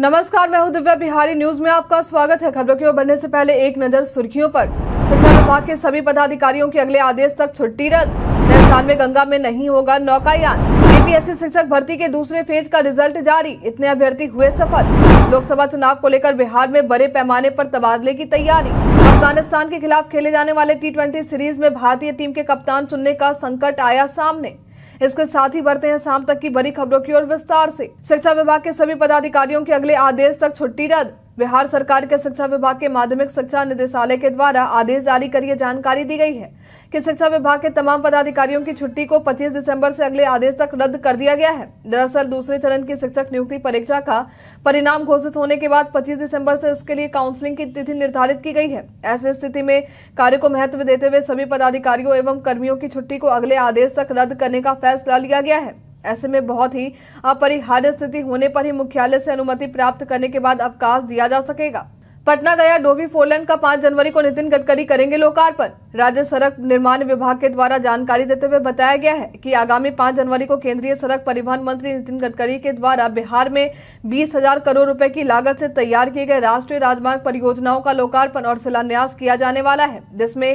नमस्कार मैं हूं दिव्या बिहारी न्यूज में आपका स्वागत है खबरों की ओर बढ़ने से पहले एक नजर सुर्खियों पर शिक्षा विभाग के सभी पदाधिकारियों के अगले आदेश तक छुट्टी रद्द नए साल में गंगा में नहीं होगा नौकायान एपीएससी शिक्षक भर्ती के दूसरे फेज का रिजल्ट जारी इतने अभ्यर्थी हुए सफल लोकसभा चुनाव को लेकर बिहार में बड़े पैमाने आरोप तबादले की तैयारी अफगानिस्तान के खिलाफ खेले जाने वाले टी सीरीज में भारतीय टीम के कप्तान चुनने का संकट आया सामने इसके साथ ही बढ़ते हैं शाम तक की बड़ी खबरों की ओर विस्तार से शिक्षा विभाग के सभी पदाधिकारियों के अगले आदेश तक छुट्टी रद्द बिहार सरकार के शिक्षा विभाग के माध्यमिक शिक्षा निदेशालय के द्वारा आदेश जारी कर जानकारी दी गई है कि शिक्षा विभाग के तमाम पदाधिकारियों की छुट्टी को 25 दिसंबर से अगले आदेश तक रद्द कर दिया गया है दरअसल दूसरे चरण की शिक्षक नियुक्ति परीक्षा का परिणाम घोषित होने के बाद 25 दिसंबर से इसके लिए काउंसलिंग की तिथि निर्धारित की गई है ऐसी स्थिति में कार्य को महत्व देते हुए सभी पदाधिकारियों एवं कर्मियों की छुट्टी को अगले आदेश तक रद्द करने का फैसला लिया गया है ऐसे में बहुत ही अपरिहार्य स्थिति होने पर ही मुख्यालय से अनुमति प्राप्त करने के बाद अवकाश दिया जा सकेगा पटना गया डोवी फोरलेन का 5 जनवरी को नितिन गडकरी करेंगे लोकार्पण राज्य सड़क निर्माण विभाग के द्वारा जानकारी देते हुए बताया गया है कि आगामी 5 जनवरी को केंद्रीय सड़क परिवहन मंत्री नितिन गडकरी के द्वारा बिहार में बीस हजार करोड़ रुपए की लागत से तैयार किए गए राष्ट्रीय राजमार्ग परियोजनाओं का लोकार्पण और शिलान्यास किया जाने वाला है जिसमें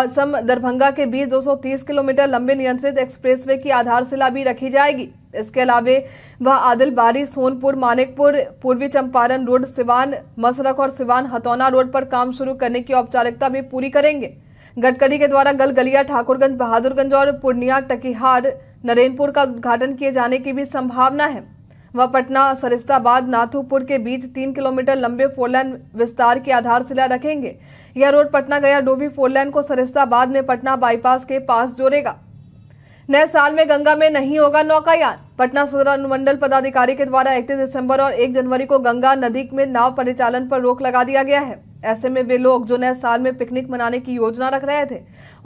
असम दरभंगा के बीच दो किलोमीटर लंबे नियंत्रित एक्सप्रेस की आधारशिला भी रखी जाएगी इसके अलावे वह आदिलबारी सोनपुर मानिकपुर पूर्वी चंपारण रोड सिवान मसरख और सिवान हतौना रोड पर काम शुरू करने की औपचारिकता भी पूरी करेंगे गडकरी के द्वारा गलगलिया ठाकुरगंज बहादुरगंज और पूर्णिया टकिहार नरेनपुर का उद्घाटन किए जाने की भी संभावना है वह पटना सरिस्ताबाद नाथूपुर के बीच तीन किलोमीटर लंबे फोरलाइन विस्तार की आधारशिला रखेंगे यह रोड पटना गया डोभी फोरलाइन को सरिस्ताबाद में पटना बाईपास के पास जोड़ेगा नए साल में गंगा में नहीं होगा नौकायान पटना सदर अनुमंडल पदाधिकारी के द्वारा इकतीस दिसंबर और 1 जनवरी को गंगा नदी में नाव परिचालन पर रोक लगा दिया गया है ऐसे में वे लोग जो नए साल में पिकनिक मनाने की योजना रख रहे थे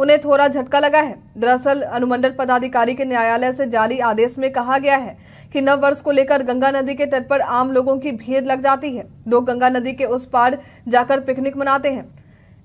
उन्हें थोड़ा झटका लगा है दरअसल अनुमंडल पदाधिकारी के न्यायालय से जारी आदेश में कहा गया है कि नव वर्ष को लेकर गंगा नदी के तट पर आम लोगों की भीड़ लग जाती है लोग गंगा नदी के उस पार जाकर पिकनिक मनाते हैं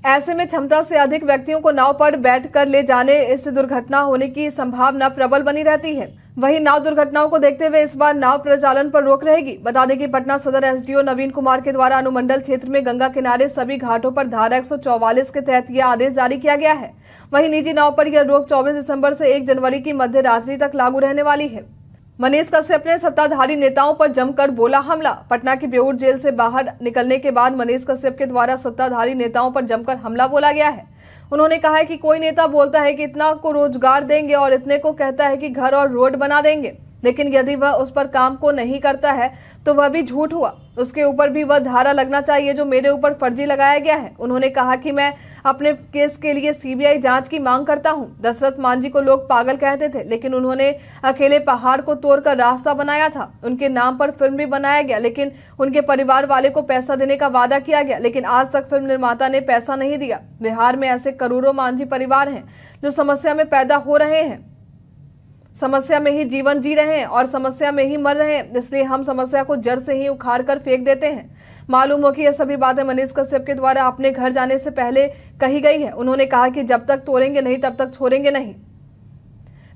ऐसे में क्षमता से अधिक व्यक्तियों को नाव पर बैठकर ले जाने इस दुर्घटना होने की संभावना प्रबल बनी रहती है वहीं नाव दुर्घटनाओं को देखते हुए इस बार नाव प्रचालन पर रोक रहेगी बता दें कि पटना सदर एसडीओ नवीन कुमार के द्वारा अनुमंडल क्षेत्र में गंगा किनारे सभी घाटों पर धारा एक के तहत यह आदेश जारी किया गया है वहीं निजी नाव पर यह रोक 24 दिसंबर से 1 जनवरी की मध्य रात्रि तक लागू रहने वाली है मनीष कश्यप ने सत्ताधारी नेताओं पर जमकर बोला हमला पटना के बेउर जेल से बाहर निकलने के बाद मनीष कश्यप के द्वारा सत्ताधारी नेताओं पर जमकर हमला बोला गया है उन्होंने कहा है कि कोई नेता बोलता है कि इतना को रोजगार देंगे और इतने को कहता है कि घर और रोड बना देंगे लेकिन यदि वह उस पर काम को नहीं करता है तो वह भी झूठ हुआ उसके ऊपर भी वह धारा लगना चाहिए जो मेरे ऊपर फर्जी लगाया गया है उन्होंने कहा कि मैं अपने केस के लिए सीबीआई जांच की मांग करता हूं दशरथ मांझी को लोग पागल कहते थे लेकिन उन्होंने अकेले पहाड़ को तोड़कर रास्ता बनाया था उनके नाम पर फिल्म भी बनाया गया लेकिन उनके परिवार वाले को पैसा देने का वादा किया गया लेकिन आज तक फिल्म निर्माता ने पैसा नहीं दिया बिहार में ऐसे करोड़ों मांझी परिवार है जो समस्या में पैदा हो रहे हैं समस्या में ही जीवन जी रहे हैं और समस्या में ही मर रहे हैं इसलिए हम समस्या को जड़ से ही उखाड़ कर फेंक देते हैं मालूम हो कि यह सभी बातें मनीष कश्यप के द्वारा अपने घर जाने से पहले कही गई है उन्होंने कहा कि जब तक तोड़ेंगे नहीं तब तक छोड़ेंगे नहीं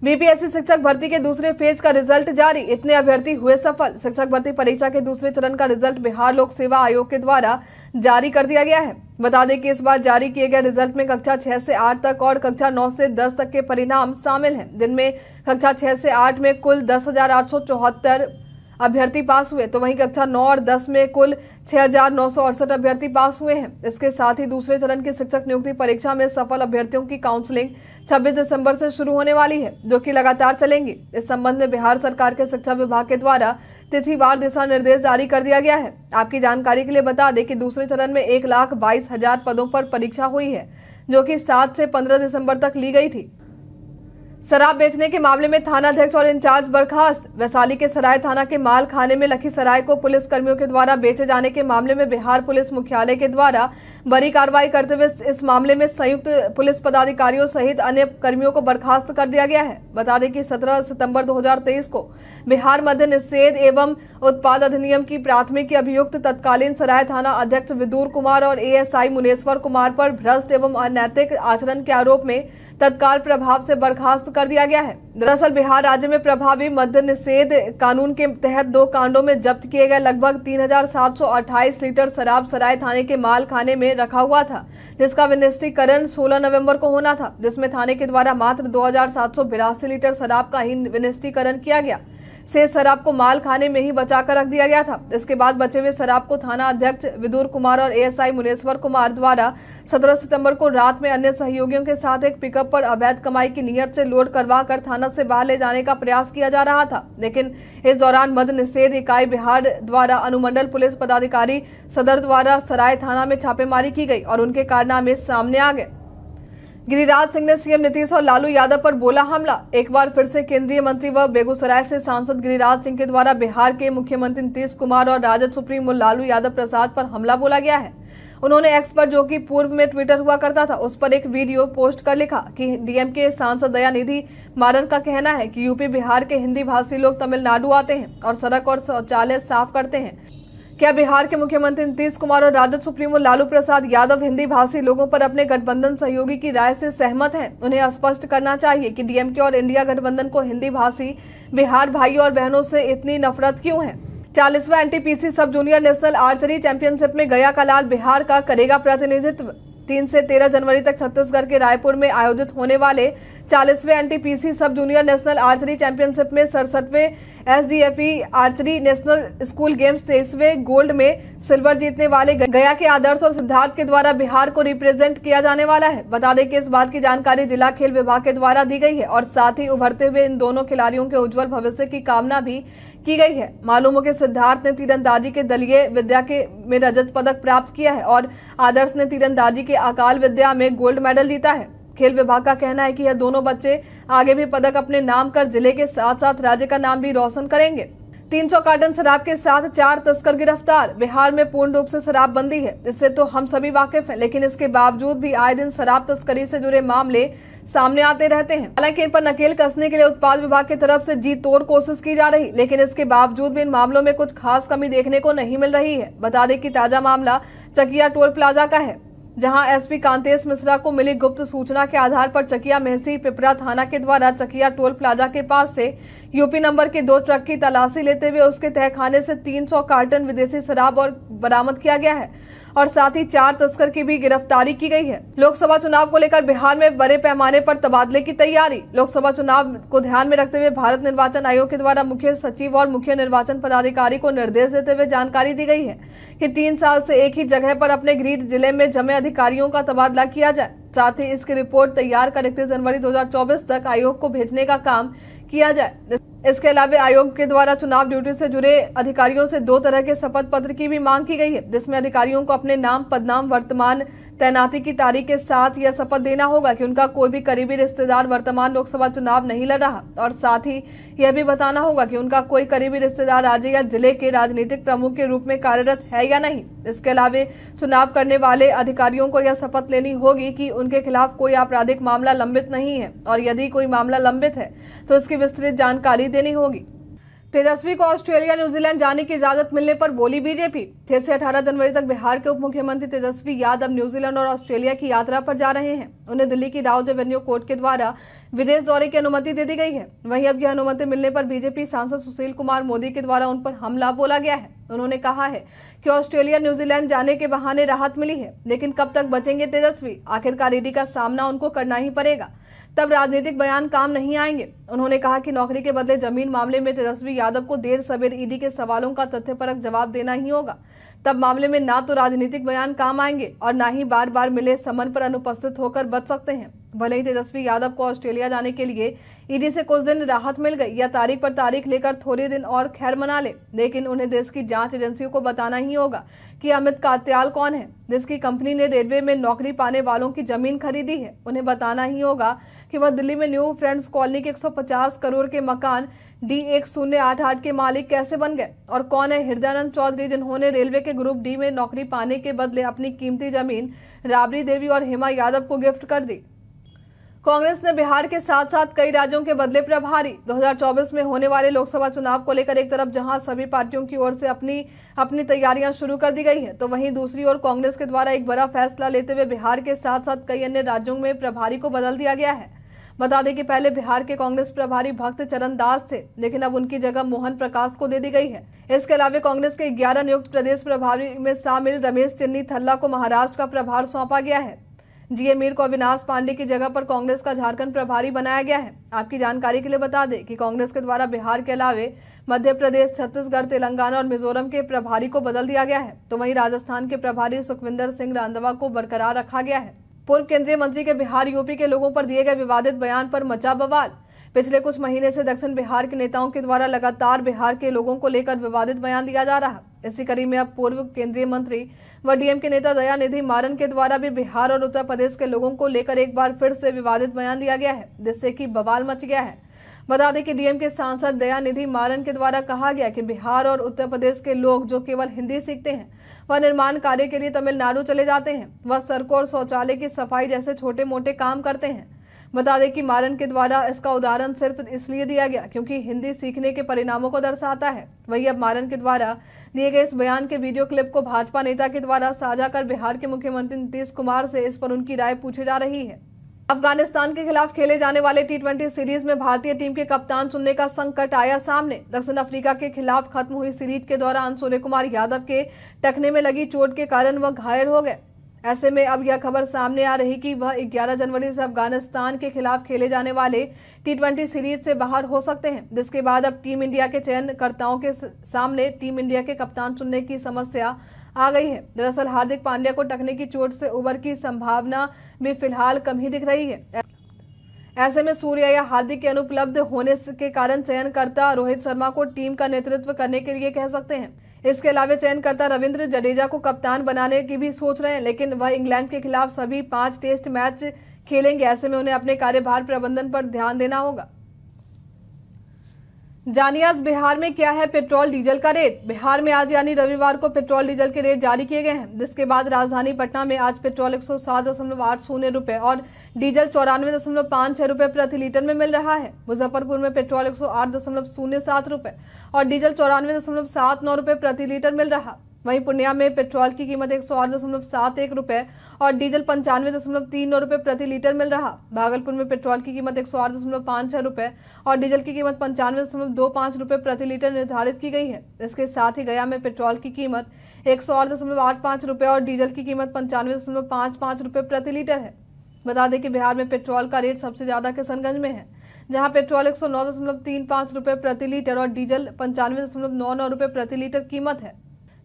बीपीएससी शिक्षक भर्ती के दूसरे फेज का रिजल्ट जारी इतने अभ्यर्थी हुए सफल शिक्षक भर्ती परीक्षा के दूसरे चरण का रिजल्ट बिहार लोक सेवा आयोग के द्वारा जारी कर दिया गया है बता दें कि इस बार जारी किए गए रिजल्ट में कक्षा 6 से 8 तक और कक्षा 9 से 10 तक के परिणाम शामिल हैं जिनमें कक्षा 6 से 8 में कुल दस अभ्यर्थी पास हुए तो वहीं कक्षा नौ और दस में कुल छह अभ्यर्थी पास हुए हैं इसके साथ ही दूसरे चरण की शिक्षक नियुक्ति परीक्षा में सफल अभ्यर्थियों की काउंसलिंग 26 दिसंबर से शुरू होने वाली है जो कि लगातार चलेंगी इस संबंध में बिहार सरकार के शिक्षा विभाग के द्वारा तिथिवार दिशा निर्देश जारी कर दिया गया है आपकी जानकारी के लिए बता दें कि दूसरे चरण में एक लाख बाईस हजार पदों पर परीक्षा हुई है जो की सात से पंद्रह दिसंबर तक ली गई थी शराब बेचने के मामले में थाना अध्यक्ष और इंचार्ज बर्खास्त वैशाली के सराय थाना के माल खाने में लखीसराय को पुलिस कर्मियों के द्वारा बेचे जाने के मामले में बिहार पुलिस मुख्यालय के द्वारा बड़ी कार्रवाई करते हुए इस मामले में संयुक्त पुलिस पदाधिकारियों सहित अन्य कर्मियों को बर्खास्त कर दिया गया है बता दें कि 17 सितंबर 2023 को बिहार मध्य निषेध एवं उत्पाद अधिनियम की प्राथमिक अभियुक्त तत्कालीन सराय थाना अध्यक्ष विदुर कुमार और एएसआई मुनेश्वर कुमार पर भ्रष्ट एवं अनैतिक आचरण के आरोप में तत्काल प्रभाव से बर्खास्त कर दिया गया है दरअसल बिहार राज्य में प्रभावी मध्य निषेध कानून के तहत दो कांडों में जब्त किए गए लगभग 3,728 लीटर शराब सराय थाने के माल खाने में रखा हुआ था जिसका विनिष्टीकरण 16 नवंबर को होना था जिसमें थाने के द्वारा मात्र दो लीटर शराब का ही विनिष्टीकरण किया गया से शराब को माल खाने में ही बचाकर रख दिया गया था इसके बाद बचे हुए शराब को थाना अध्यक्ष विदुर कुमार और एएसआई मुनेश्वर कुमार द्वारा 17 सितंबर को रात में अन्य सहयोगियों के साथ एक पिकअप पर अवैध कमाई की नियत से लोड करवा कर थाना से बाहर ले जाने का प्रयास किया जा रहा था लेकिन इस दौरान मद निषेध इकाई बिहार द्वारा अनुमंडल पुलिस पदाधिकारी सदर द्वारा सराय थाना में छापेमारी की गई और उनके कारनामे सामने आ गए गिरिराज सिंह ने सीएम नीतीश और लालू यादव पर बोला हमला एक बार फिर से केंद्रीय मंत्री व बेगूसराय से सांसद गिरिराज सिंह के द्वारा बिहार के मुख्यमंत्री नीतीश कुमार और राजद सुप्रीमो लालू यादव प्रसाद पर हमला बोला गया है उन्होंने एक्स पर जो कि पूर्व में ट्विटर हुआ करता था उस पर एक वीडियो पोस्ट कर लिखा कि डीएमके सांसद दयानिधि मारन का कहना है कि यूपी बिहार के हिंदी भाषी लोग तमिलनाडु आते हैं और सड़क और शौचालय साफ करते हैं क्या बिहार के मुख्यमंत्री नीतीश कुमार और राजद सुप्रीमो लालू प्रसाद यादव हिंदी भाषी लोगों पर अपने गठबंधन सहयोगी की राय से सहमत हैं उन्हें स्पष्ट करना चाहिए कि डीएमके और इंडिया गठबंधन को हिंदी भाषी बिहार भाई और बहनों से इतनी नफरत क्यों है चालीसवा NTPC sub junior national archery championship में गया का लाल बिहार का करेगा प्रतिनिधित्व तीन से तेरह जनवरी तक छत्तीसगढ़ के रायपुर में आयोजित होने वाले चालीसवें NTPC sub junior national archery championship में सड़सठवें SDFE archery national school games तेईसवें गोल्ड में सिल्वर जीतने वाले गया के आदर्श और सिद्धार्थ के द्वारा बिहार को रिप्रेजेंट किया जाने वाला है बता दें कि इस बात की जानकारी जिला खेल विभाग के द्वारा दी गई है और साथ ही उभरते हुए इन दोनों खिलाड़ियों के उज्जवल भविष्य की कामना भी की गई है मालूम हो कि सिद्धार्थ ने तीरंदाजी के दलीय विद्या के में रजत पदक प्राप्त किया है और आदर्श ने तीरंदाजी के अकाल विद्या में गोल्ड मेडल जीता है खेल विभाग का कहना है कि यह दोनों बच्चे आगे भी पदक अपने नाम कर जिले के साथ साथ राज्य का नाम भी रोशन करेंगे 300 कार्टन शराब के साथ चार तस्कर गिरफ्तार बिहार में पूर्ण रूप से शराब बंदी है इससे तो हम सभी वाकिफ हैं लेकिन इसके बावजूद भी आए दिन शराब तस्करी से जुड़े मामले सामने आते रहते हैं हालांकि इन पर नकेल कसने के लिए उत्पाद विभाग की तरफ से जी तोड़ कोशिश की जा रही लेकिन इसके बावजूद भी इन मामलों में कुछ खास कमी देखने को नहीं मिल रही है बता दें की ताजा मामला चकिया टोल प्लाजा का है जहां एसपी कांतेश मिश्रा को मिली गुप्त सूचना के आधार पर चकिया मेहसी पिपरा थाना के द्वारा चकिया टोल प्लाजा के पास से यूपी नंबर के दो ट्रक की तलाशी लेते हुए उसके तहखाने से 300 कार्टन विदेशी शराब और बरामद किया गया है और साथ ही चार तस्कर की भी गिरफ्तारी की गई है लोकसभा चुनाव को लेकर बिहार में बड़े पैमाने पर तबादले की तैयारी लोकसभा चुनाव को ध्यान में रखते हुए भारत निर्वाचन आयोग के द्वारा मुख्य सचिव और मुख्य निर्वाचन पदाधिकारी को निर्देश देते हुए जानकारी दी गई है की तीन साल ऐसी एक ही जगह आरोप अपने गृह जिले में जमे अधिकारियों का तबादला किया जाए साथ ही इसकी रिपोर्ट तैयार कर इकतीस जनवरी 2024 तक आयोग को भेजने का काम किया जाए इसके अलावा आयोग के द्वारा चुनाव ड्यूटी से जुड़े अधिकारियों से दो तरह के शपथ पत्र की भी मांग की गई है जिसमें अधिकारियों को अपने नाम पदनाम वर्तमान तैनाती की तारीख के साथ यह शपथ देना होगा कि उनका कोई भी करीबी रिश्तेदार वर्तमान लोकसभा चुनाव नहीं लड़ रहा और साथ ही यह भी बताना होगा कि उनका कोई करीबी रिश्तेदार राज्य या जिले के राजनीतिक प्रमुख के रूप में कार्यरत है या नहीं इसके अलावा चुनाव करने वाले अधिकारियों को यह शपथ लेनी होगी कि उनके खिलाफ कोई आपराधिक मामला लंबित नहीं है और यदि कोई मामला लंबित है तो इसकी विस्तृत जानकारी देनी होगी तेजस्वी को ऑस्ट्रेलिया न्यूजीलैंड जाने की इजाजत मिलने पर बोली बीजेपी छह से अठारह जनवरी तक बिहार के उप मुख्यमंत्री तेजस्वी यादव न्यूजीलैंड और ऑस्ट्रेलिया की यात्रा पर जा रहे हैं उन्हें दिल्ली की दाउज एवेन्यू कोर्ट के द्वारा विदेश दौरे की अनुमति दे दी गई है वहीं अब यह अनुमति मिलने पर बीजेपी सांसद सुशील कुमार मोदी के द्वारा उन पर हमला बोला गया है उन्होंने कहा है कि ऑस्ट्रेलिया न्यूजीलैंड जाने के बहाने राहत मिली है लेकिन कब तक बचेंगे तेजस्वी आखिरकार ईडी का सामना उनको करना ही पड़ेगा तब राजनीतिक बयान काम नहीं आएंगे उन्होंने कहा कि नौकरी के बदले जमीन मामले में तेजस्वी यादव को देर सवेर ईडी के सवालों का तथ्यपरक जवाब देना ही होगा तब मामले में ना तो राजनीतिक बयान काम आएंगे और ना ही बार बार मिले समन पर अनुपस्थित होकर बच सकते हैं भले ही तेजस्वी यादव को ऑस्ट्रेलिया जाने के लिए ईडी से कुछ दिन राहत मिल गई या तारीख पर तारीख लेकर थोड़े दिन और खैर मना ले लेकिन उन्हें देश की जांच एजेंसियों को बताना ही होगा कि अमित कात्याल कौन है जिसकी कंपनी ने रेलवे में नौकरी पाने वालों की जमीन खरीदी है उन्हें बताना ही होगा कि वह दिल्ली में न्यू फ्रेंड्स कॉलोनी के एक करोड़ के मकान डी एक शून्य आठ आठ के मालिक कैसे बन गए और कौन है हृदयानंद चौधरी जिन्होंने रेलवे के ग्रुप डी में नौकरी पाने के बदले अपनी कीमती जमीन राबड़ी देवी और हेमा यादव को गिफ्ट कर दी कांग्रेस ने बिहार के साथ साथ कई राज्यों के बदले प्रभारी 2024 में होने वाले लोकसभा चुनाव को लेकर एक तरफ जहां सभी पार्टियों की ओर से अपनी अपनी तैयारियां शुरू कर दी गई हैं तो वहीं दूसरी ओर कांग्रेस के द्वारा एक बड़ा फैसला लेते हुए बिहार के साथ साथ कई अन्य राज्यों में प्रभारी को बदल दिया गया है बता दें कि पहले बिहार के कांग्रेस प्रभारी भक्त चरण दास थे लेकिन अब उनकी जगह मोहन प्रकाश को दे दी गई है इसके अलावा कांग्रेस के 11 नियुक्त प्रदेश प्रभारी में शामिल रमेश चिन्नी थल्ला को महाराष्ट्र का प्रभार सौंपा गया है जी मीर को अविनाश पांडे की जगह पर कांग्रेस का झारखंड प्रभारी बनाया गया है आपकी जानकारी के लिए बता दें कि कांग्रेस के द्वारा बिहार के अलावे मध्य प्रदेश छत्तीसगढ़ तेलंगाना और मिजोरम के प्रभारी को बदल दिया गया है तो वहीं राजस्थान के प्रभारी सुखविंदर सिंह रांधवा को बरकरार रखा गया है पूर्व केंद्रीय मंत्री के बिहार यूपी के लोगों पर दिए गए विवादित बयान पर मचा बवाल पिछले कुछ महीने से दक्षिण बिहार के नेताओं के द्वारा लगातार बिहार के लोगों को लेकर विवादित बयान दिया जा रहा इसी कड़ी में अब पूर्व केंद्रीय मंत्री व डीएम के नेता दयानिधि मारन के द्वारा भी बिहार और उत्तर प्रदेश के लोगों को लेकर एक बार फिर से विवादित बयान दिया गया है जिससे कि बवाल मच गया है बता दें कि डीएम के सांसद दयानिधि मारन के द्वारा कहा गया कि बिहार और उत्तर प्रदेश के लोग जो केवल हिंदी सीखते हैं वह निर्माण कार्य के लिए तमिलनाडु चले जाते हैं वह सड़कों और शौचालय की सफाई जैसे छोटे मोटे काम करते हैं बता दें कि मारन के द्वारा इसका उदाहरण सिर्फ इसलिए दिया गया क्योंकि हिंदी सीखने के परिणामों को दर्शाता है वही अब मारन के द्वारा दिए गए इस बयान के वीडियो क्लिप को भाजपा नेता के द्वारा साझा कर बिहार के मुख्यमंत्री नीतीश कुमार से इस पर उनकी राय पूछी जा रही है अफगानिस्तान के खिलाफ खेले जाने वाले टी सीरीज में भारतीय टीम के कप्तान चुनने का संकट आया सामने दक्षिण अफ्रीका के खिलाफ खत्म हुई सीरीज के दौरान सूर्य कुमार यादव के टकने में लगी चोट के कारण वह घायल हो गए ऐसे में अब यह खबर सामने आ रही कि वह 11 जनवरी से अफगानिस्तान के खिलाफ खेले जाने वाले टी सीरीज से बाहर हो सकते हैं जिसके बाद अब टीम इंडिया के चयनकर्ताओं के सामने टीम इंडिया के कप्तान चुनने की समस्या आ गई है दरअसल हार्दिक पांड्या को टकने की चोट से उबर की संभावना भी फिलहाल कम ही दिख रही है ऐसे में सूर्य या हार्दिक के अनुपलब्ध होने के कारण चयनकर्ता रोहित शर्मा को टीम का नेतृत्व करने के लिए कह सकते हैं इसके अलावा चयनकर्ता रविंद्र जडेजा को कप्तान बनाने की भी सोच रहे हैं लेकिन वह इंग्लैंड के खिलाफ सभी पांच टेस्ट मैच खेलेंगे ऐसे में उन्हें अपने कार्यभार प्रबंधन पर ध्यान देना होगा जानिए आज बिहार में क्या है पेट्रोल डीजल का रेट बिहार में आज यानी रविवार को पेट्रोल डीजल के रेट जारी किए गए हैं जिसके बाद राजधानी पटना में आज पेट्रोल एक सौ सात दशमलव आठ शून्य और डीजल चौरानवे दशमलव पांच छह रूपए प्रति लीटर में मिल रहा है मुजफ्फरपुर में पेट्रोल एक सौ आठ दशमलव शून्य सात और डीजल चौरानवे दशमलव सात नौ प्रति लीटर मिल रहा वहीं पूर्णिया में पेट्रोल की कीमत एक सौ आठ दशमलव सात एक रुपये और डीजल पंचानवे दशमलव तीन नौ रुपये प्रति लीटर मिल रहा भागलपुर में पेट्रोल की कीमत एक सौ आठ दशमलव पाँच छह रुपये और डीजल की कीमत पंचानवे दशमलव दो पाँच रुपये प्रति लीटर निर्धारित की गई है इसके साथ ही गया में पेट्रोल की कीमत एक सौ आठ दशमलव आठ पाँच रुपये और डीजल की कीमत पंचानवे दशमलव पाँच पाँच रुपये प्रति लीटर है बता दें कि बिहार में पेट्रोल का रेट सबसे ज्यादा किशनगंज में है जहां पेट्रोल एक सौ नौ दशमलव तीन पाँच रुपये प्रति लीटर और डीजल पंचानवे दशमलव नौ नौ रुपये प्रति लीटर कीमत है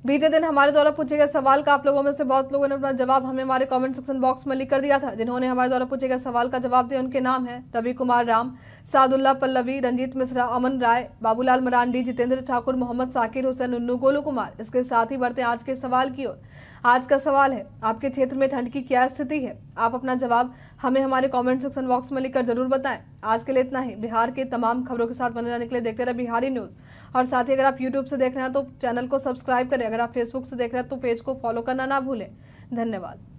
बीते दिन हमारे द्वारा पूछे गए सवाल का आप लोगों में से बहुत लोगों ने अपना जवाब हमें हमारे कमेंट सेक्शन बॉक्स में लिख कर दिया था जिन्होंने हमारे द्वारा पूछे गए सवाल का जवाब दिया उनके नाम है रवि कुमार राम सादुल्ला पल्लवी रंजीत मिश्रा अमन राय बाबूलाल मरांडी जितेंद्र ठाकुर मोहम्मद साकिर हुसैन उन्नू गोलू कुमार इसके साथ ही बढ़ते आज के सवाल की ओर आज का सवाल है आपके क्षेत्र में ठंड की क्या स्थिति है आप अपना जवाब हमें हमारे कॉमेंट सेक्शन बॉक्स में लिखकर जरूर बताएं आज के लिए इतना ही बिहार के तमाम खबरों के साथ बने रहने के लिए देखते रहे बिहारी न्यूज और साथ ही अगर आप यूट्यूब से देख रहे हैं तो चैनल को सब्सक्राइब करें अगर आप फेसबुक से देख रहे हैं तो पेज को फॉलो करना ना भूलें धन्यवाद